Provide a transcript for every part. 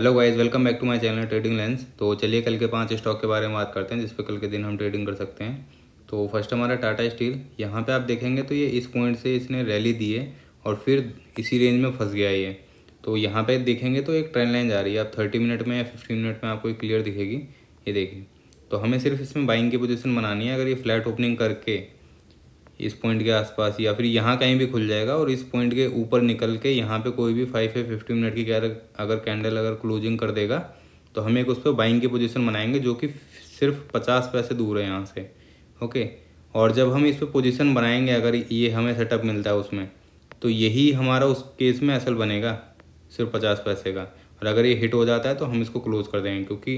hello guys welcome back to my channel trading lens तो चलिए कल के पांच स्टॉक के बारे में बात करते हैं जिस पर कल के दिन हम ट्रेडिंग कर सकते हैं तो फर्स्ट हमारा टाटा स्टील यहाँ पे आप देखेंगे तो ये इस पॉइंट से इसने रैली दी है और फिर इसी रेंज में फंस गया ये तो यहाँ पे देखेंगे तो एक ट्रेंड लाइन जा रही है आप थर्टी मिनट में या फिफ्टी मिनट में आपको एक क्लियर दिखेगी ये देखिए तो हमें सिर्फ इसमें बाइंग की पोजिशन बनानी है अगर ये फ्लैट ओपनिंग करके इस पॉइंट के आसपास या फिर यहाँ कहीं भी खुल जाएगा और इस पॉइंट के ऊपर निकल के यहाँ पे कोई भी फाइव या फिफ्टी मिनट की अगर कैंडल अगर क्लोजिंग कर देगा तो हम एक उस पर बाइंग की पोजीशन बनाएंगे जो कि सिर्फ पचास पैसे दूर है यहाँ से ओके और जब हम इस पर पोजिशन बनाएंगे अगर ये हमें सेटअप मिलता है उसमें तो यही हमारा उस केस में असल बनेगा सिर्फ पचास पैसे का और अगर ये हिट हो जाता है तो हम इसको क्लोज़ कर देंगे क्योंकि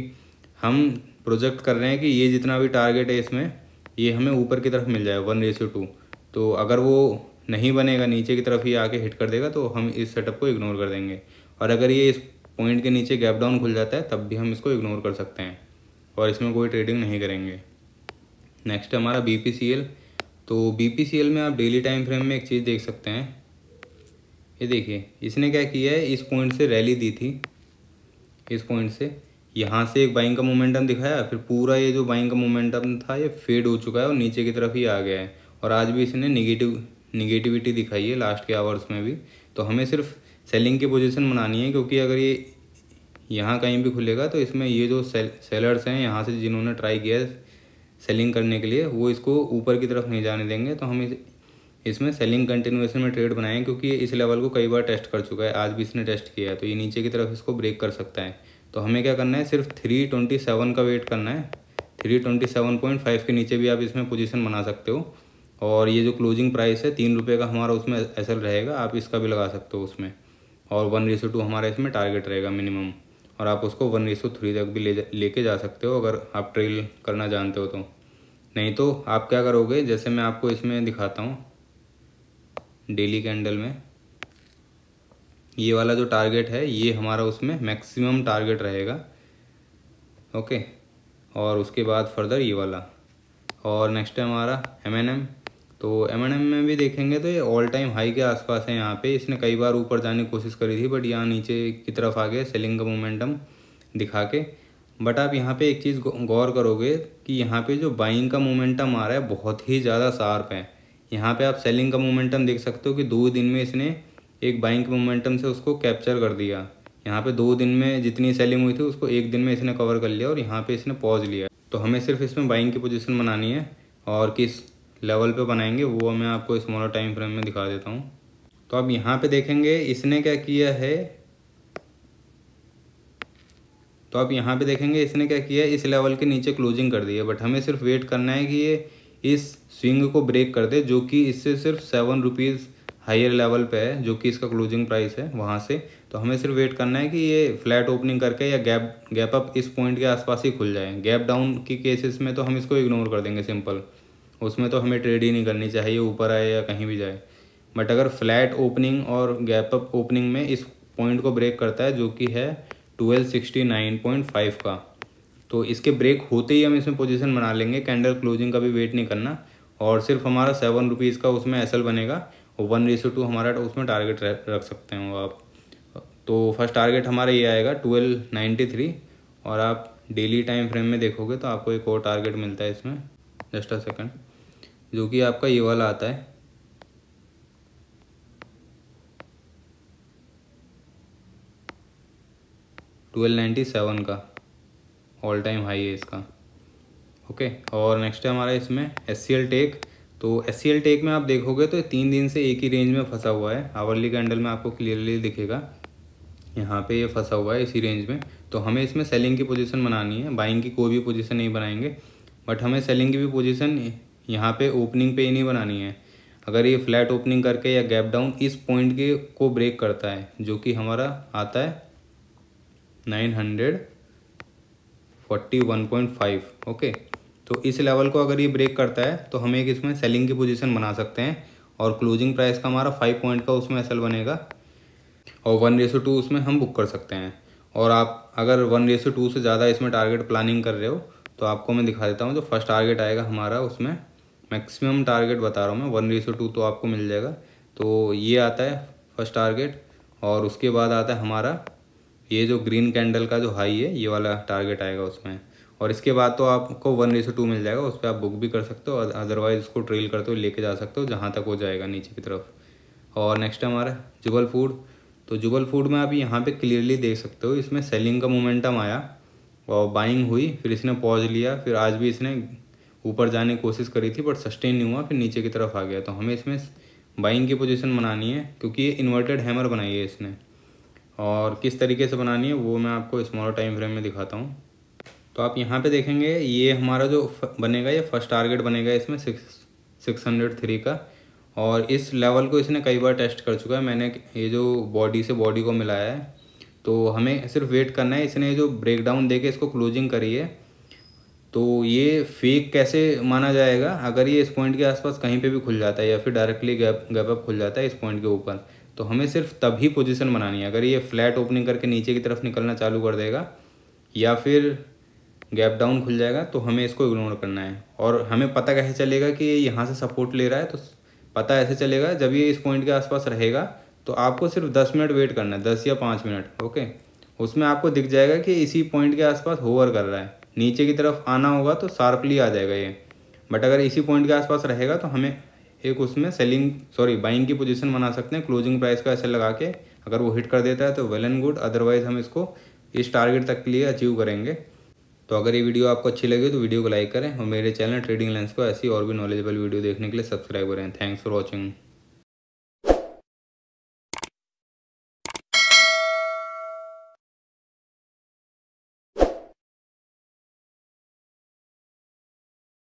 हम प्रोजेक्ट कर रहे हैं कि ये जितना भी टारगेट है इसमें ये हमें ऊपर की तरफ मिल जाएगा वन रेसियो टू तो अगर वो नहीं बनेगा नीचे की तरफ ही आके हिट कर देगा तो हम इस सेटअप को इग्नोर कर देंगे और अगर ये इस पॉइंट के नीचे गैप डाउन खुल जाता है तब भी हम इसको इग्नोर कर सकते हैं और इसमें कोई ट्रेडिंग नहीं करेंगे नेक्स्ट हमारा बी तो बी में आप डेली टाइम फ्रेम में एक चीज़ देख सकते हैं ये देखिए इसने क्या किया है इस पॉइंट से रैली दी थी इस पॉइंट से यहाँ से एक बाइंग का मोमेंटम दिखाया फिर पूरा ये जो बाइंग का मोमेंटम था ये फेड हो चुका है और नीचे की तरफ ही आ गया है और आज भी इसने निगेटिव निगेटिविटी दिखाई है लास्ट के आवर्स में भी तो हमें सिर्फ सेलिंग की पोजिशन बनानी है क्योंकि अगर ये यहाँ कहीं भी खुलेगा तो इसमें ये जो सेल सेलर्स हैं यहाँ से जिन्होंने ट्राई किया है सेलिंग करने के लिए वो इसको ऊपर की तरफ नहीं जाने देंगे तो हम इस, इसमें सेलिंग कंटिन्यूएशन में ट्रेड बनाएंगे क्योंकि ये इस लेवल को कई बार टेस्ट कर चुका है आज भी इसने टेस्ट किया है तो ये नीचे की तरफ इसको ब्रेक कर सकता है तो हमें क्या करना है सिर्फ थ्री ट्वेंटी सेवन का वेट करना है three twenty seven point five के नीचे भी आप इसमें पोजीशन बना सकते हो और ये जो क्लोजिंग प्राइस है तीन रुपये का हमारा उसमें एसल रहेगा आप इसका भी लगा सकते हो उसमें और वन रेसो टू हमारा इसमें टारगेट रहेगा मिनिमम और आप उसको वन रेसो थ्री तक भी ले जा लेके जा सकते हो अगर आप ट्रेल करना जानते हो तो नहीं तो आप क्या करोगे जैसे मैं आपको इसमें दिखाता हूँ डेली कैंडल में ये वाला जो टारगेट है ये हमारा उसमें मैक्सिमम टारगेट रहेगा ओके और उसके बाद फर्दर ये वाला और नेक्स्ट है हमारा एम एन एम तो एम एन एम में भी देखेंगे तो ये ऑल टाइम हाई के आसपास है यहाँ पे इसने कई बार ऊपर जाने की कोशिश करी थी बट यहाँ नीचे की तरफ आ गया सेलिंग का मोमेंटम दिखा के बट आप यहाँ पे एक चीज़ गौर करोगे कि यहाँ पे जो बाइंग का मोमेंटम आ रहा है बहुत ही ज़्यादा शार्प है यहाँ पे आप सेलिंग का मोमेंटम देख सकते हो कि दो दिन में इसने एक बाइंग मोमेंटम से उसको कैप्चर कर दिया यहाँ पे दो दिन में जितनी सेलिंग हुई थी उसको एक दिन में इसने कवर कर लिया और यहाँ पे इसने पॉज लिया तो हमें सिर्फ इसमें बाइंग की पोजीशन बनानी है और किस लेवल पे बनाएंगे वो मैं आपको स्मॉलर टाइम फ्रेम में दिखा देता हूँ तो अब यहाँ पे देखेंगे इसने क्या किया है तो आप यहाँ पे देखेंगे इसने क्या किया इस लेवल के नीचे क्लोजिंग कर दी है बट हमें सिर्फ वेट करना है कि ये इस स्विंग को ब्रेक कर दे जो कि इससे सिर्फ सेवन रुपीज़ हायर लेवल पे है जो कि इसका क्लोजिंग प्राइस है वहाँ से तो हमें सिर्फ वेट करना है कि ये फ्लैट ओपनिंग करके या गैप गैप अप इस पॉइंट के आसपास ही खुल जाए गैप डाउन की केसेस में तो हम इसको इग्नोर कर देंगे सिंपल उसमें तो हमें ट्रेड ही नहीं करनी चाहिए ऊपर आए या कहीं भी जाए बट अगर फ्लैट ओपनिंग और गैप अप ओपनिंग में इस पॉइंट को ब्रेक करता है जो कि है twelve sixty nine point five का तो इसके ब्रेक होते ही हम इसमें पोजिशन बना लेंगे कैंडल क्लोजिंग का भी वेट नहीं करना और सिर्फ हमारा सेवन रुपीज़ का उसमें एसल बनेगा और वन रेसो टू हमारा उसमें टारगेट रख सकते हो आप तो फर्स्ट टारगेट हमारा ये आएगा ट्वेल्व नाइन्टी थ्री और आप डेली टाइम फ्रेम में देखोगे तो आपको एक और टारगेट मिलता है इसमें जस्ट अ सेकंड जो कि आपका ये वाला आता है ट्वेल्व नाइन्टी सेवन का ऑल टाइम हाई है इसका ओके और नेक्स्ट है हमारा इसमें एस सी एल टेक तो एस सी टेक में आप देखोगे तो तीन दिन से एक ही रेंज में फंसा हुआ है आवरली कैंडल में आपको क्लियरली दिखेगा यहाँ पे ये फंसा हुआ है इसी रेंज में तो हमें इसमें सेलिंग की पोजीशन बनानी है बाइंग की कोई भी पोजीशन नहीं बनाएंगे बट हमें सेलिंग की भी पोजीशन यहाँ पे ओपनिंग पे ही नहीं बनानी है अगर ये फ्लैट ओपनिंग करके या गैप डाउन इस पॉइंट के को ब्रेक करता है जो कि हमारा आता है nine hundred forty one point five okay तो इस लेवल को अगर ये ब्रेक करता है तो हम एक इसमें सेलिंग की पोजीशन बना सकते हैं और क्लोजिंग प्राइस का हमारा फाइव पॉइंट का उसमें असल बनेगा और वन रेसो टू उसमें हम बुक कर सकते हैं और आप अगर वन रेसो टू से ज़्यादा इसमें टारगेट प्लानिंग कर रहे हो तो आपको मैं दिखा देता हूँ जो फर्स्ट टारगेट आएगा हमारा उसमें मैक्सिमम टारगेट बता रहा हूँ मैं वन रेसो टू तो आपको मिल जाएगा तो ये आता है फर्स्ट टारगेट और उसके बाद आता है हमारा ये जो ग्रीन कैंडल का जो हाई है ये वाला टारगेट आएगा उसमें और इसके बाद तो आपको वन रेसो टू मिल जाएगा उस पर आप बुक भी कर सकते हो अदरवाइज़ उसको ट्रेल करते हुए लेके जा सकते हो जहाँ तक हो जाएगा नीचे की तरफ और नेक्स्ट हमारा जुगल फूड तो जुगल फूड में आप यहाँ पे क्लियरली देख सकते हो इसमें सेलिंग का मोमेंटम आया और बाइंग हुई फिर इसने पॉज लिया फिर आज भी इसने ऊपर जाने की कोशिश करी थी बट सस्टेन नहीं हुआ फिर नीचे की तरफ आ गया तो हमें इसमें बाइंग की पोजीशन बनानी है क्योंकि ये इन्वर्टेड हैमर बनाई है इसने और किस तरीके से बनानी है वो मैं आपको स्मॉलर टाइम फ्रेम में दिखाता हूँ तो आप यहाँ पे देखेंगे ये हमारा जो बनेगा ये फर्स्ट टारगेट बनेगा इसमें सिक्स सिक्स हंड्रेड थ्री का और इस लेवल को इसने कई बार टेस्ट कर चुका है मैंने ये जो बॉडी से बॉडी को मिलाया है तो हमें सिर्फ वेट करना है इसने जो ब्रेक डाउन दे के इसको क्लोजिंग करी है तो ये फेक कैसे माना जाएगा अगर ये इस पॉइंट के आसपास कहीं पे भी खुल जाता है या फिर डायरेक्टली गैप गैप अप खुल जाता है इस पॉइंट के ऊपर तो हमें सिर्फ तभी पोजीशन बनानी है अगर ये फ्लैट ओपनिंग करके नीचे की तरफ निकलना चालू कर देगा या फिर गैप डाउन खुल जाएगा तो हमें इसको इग्नोर करना है और हमें पता कैसे चलेगा कि ये यहाँ से सपोर्ट ले रहा है तो पता ऐसे चलेगा जब ये इस पॉइंट के आसपास रहेगा तो आपको सिर्फ दस मिनट वेट करना है दस या पाँच मिनट ओके उसमें आपको दिख जाएगा कि इसी पॉइंट के आसपास होवर कर रहा है नीचे की तरफ आना होगा तो शार्पली आ जाएगा ये बट अगर इसी पॉइंट के आसपास रहेगा तो हमें एक उसमें सेलिंग सॉरी बाइंग की पोजीशन बना सकते हैं क्लोजिंग प्राइस का ऐसे लगा के अगर वो हिट कर देता है तो वेल एंड गुड अदरवाइज़ हम इसको इस टारगेट तक के लिए अचीव करेंगे तो अगर ये वीडियो आपको अच्छी लगी तो वीडियो को लाइक करें और मेरे चैनल ट्रेडिंग लेंस को ऐसी और भी नॉलेजेबल वीडियो देखने के लिए सब्सक्राइब करें थैंक्स फॉर वॉचिंग